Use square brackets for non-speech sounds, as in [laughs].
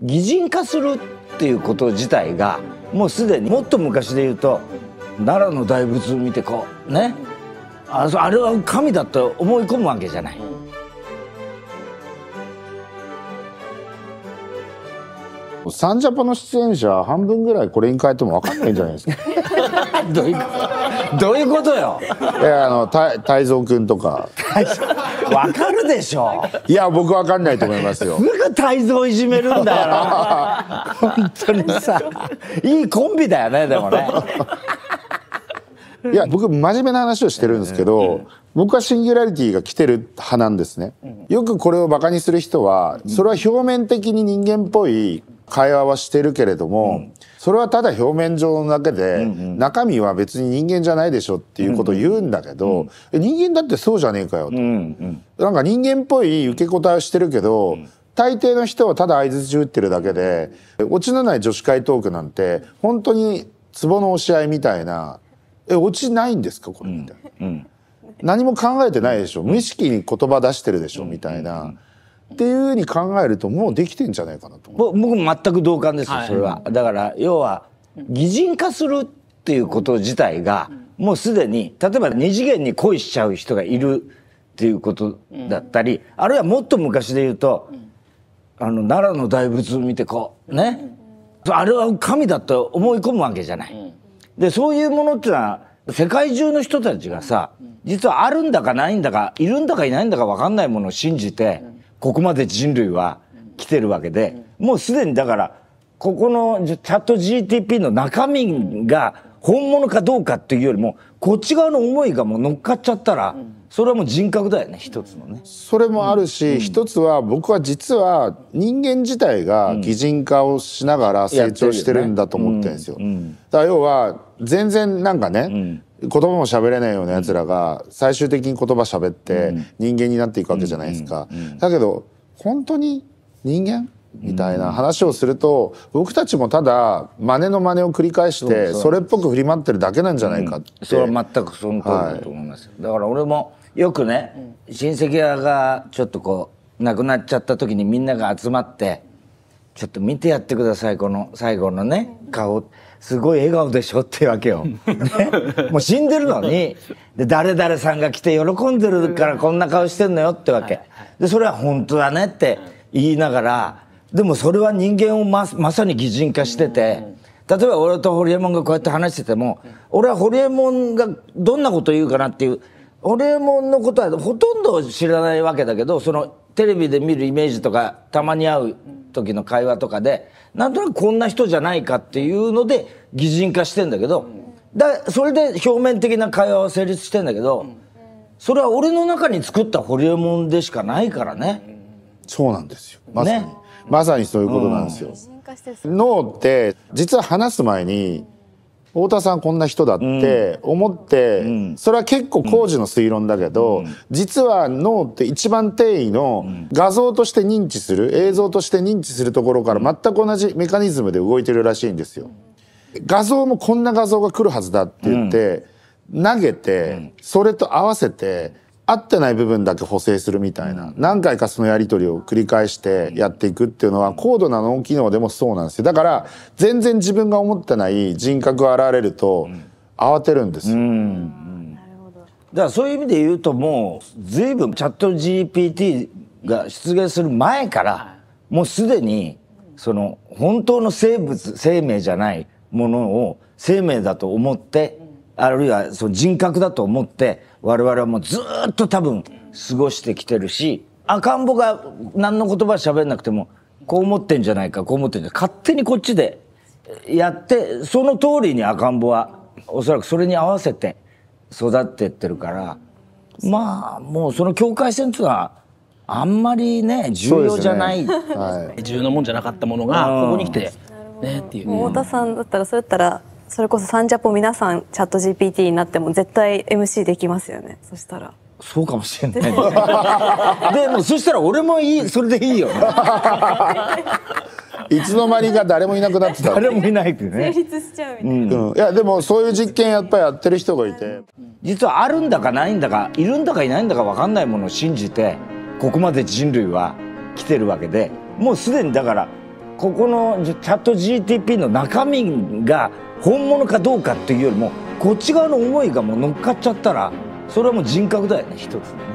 擬人化するっていうこと自体がもうすでにもっと昔で言うと奈良の大仏見てこうねああれは神だと思い込むわけじゃない。サンジャポの出演者半分ぐらいこれに変えても分かんないんじゃないですか [laughs] どういうことよいやあの泰造君とかわかるでしょいや僕わかんないと思いますよすぐ泰造いじめるんだから本当にさいいコンビだよねでもねいや僕真面目な話をしてるんですけど、僕はシンギュラリティが来てる派なんですね、よくこれをバカにする人はそれは表面的に人間っぽい会話はしてるけれども、それはただ表面上だけで、中身は別に人間じゃないでしょっていうことを言うんだけど、人間だってそうじゃねえかよと、なんか人間っぽい受け答えをしてるけど、大抵の人はただ相づち打ってるだけで落ちのない女子会トークなんて本当に壺の押し合いみたいな「え落ちないんですかこれ」みたいな、うんうん、何も考えてないでしょ無意識に言葉出してるでしょみたいな。っていうふうに考えるともうできてんじゃないかなと僕も全く同感ですよ、それはだから要は擬人化するっていうこと自体がもうすでに例えば二次元に恋しちゃう人がいるっていうことだったり、あるいはもっと昔で言うと、あの奈良の大仏見てこうね、あれは神だと思い込むわけじゃない。でそういうものっていうのは世界中の人たちがさ実はあるんだかないんだかいるんだかいないんだか分かんないものを信じて、ここまで人類は来てるわけで、もうすでにだからここのチャット GTP の中身が本物かどうかっていうよりもこっち側の思いがもう乗っかっちゃったら、それはもう人格だよね一つのね。それもあるし、うん、一つは僕は実は人間自体が擬人化をしながら成長してるんだと思ってるんですよ。だから要は全然なんかね、うん言葉も喋れないような奴らが最終的に言葉喋って人間になっていくわけじゃないですか。だけど本当に人間みたいな話をすると僕たちもただ真似の真似を繰り返してそれっぽく振り回ってるだけなんじゃないかって、うん、それは全くその通りだと思います、はい、だから俺もよくね親戚がちょっとこう亡くなっちゃった時にみんなが集まってちょっと見てやってくださいこの最後のね顔すごい笑顔でしょってわけよ、ね、もう死んでるのにで誰々さんが来て喜んでるからこんな顔してんのよってわけでそれは本当だねって言いながらでもそれは人間をままさに擬人化してて。例えば俺とホリエモンがこうやって話してても俺はホリエモンがどんなこと言うかなっていうホリエモンのことはほとんど知らないわけだけどそのテレビで見るイメージとかたまに会う時の会話とかでなんとなくこんな人じゃないかっていうので擬人化してんだけど、だそれで表面的な会話は成立してんだけど、それは俺の中に作ったホリエモンでしかないからね。そうなんですよまさに、ね、まさにそういうことなんですよ。脳って実は話す前に太田さんこんな人だって思って、それは結構工事の推論だけど、実は脳って一番定位の画像として認知する映像として認知するところから全く同じメカニズムで動いてるらしいんですよ。画像もこんな画像が来るはずだって言って、投げて、それと合わせて合ってない部分だけ補正するみたいな、何回かそのやり取りを繰り返してやっていくっていうのは高度な脳機能でもそうなんですよだから全然自分が思ってない人格が現れると慌てるんですよ、うんだからそういう意味で言うともうずいぶんチャット GPT が出現する前からもうすでにその本当の生物生命じゃないものを生命だと思ってあるいはその人格だと思って我々はもうずっと多分過ごしてきてるし赤ん坊が何の言葉喋んなくてもこう思ってんじゃないかこう思ってんじゃないか勝手にこっちでやってその通りに赤ん坊はおそらくそれに合わせて育ってってるからまあもうその境界線っていうのはあんまりね重要じゃない、ねはい、重要なもんじゃなかったものがここに来て、ねっていう。太田さんだったらそうやったらそれこそサンジャポ皆さんチャット GPT になっても絶対 MC できますよねそしたら。そうかもしれない、ね、[laughs] でもそしたら俺もいいそれでいいよ、[laughs] いつの間にか誰もいなくなってた誰もいないってね成立しちゃうみたいな、うん、いやでもそういう実験やっぱりやってる人がいて実はあるんだかないんだかいるんだかいないんだか分かんないものを信じてここまで人類は来てるわけでもうすでにだからここのチャット GTP の中身が本物かどうかっていうよりもこっち側の思いがもう乗っかっちゃったらそれはもう人格だよね一つね。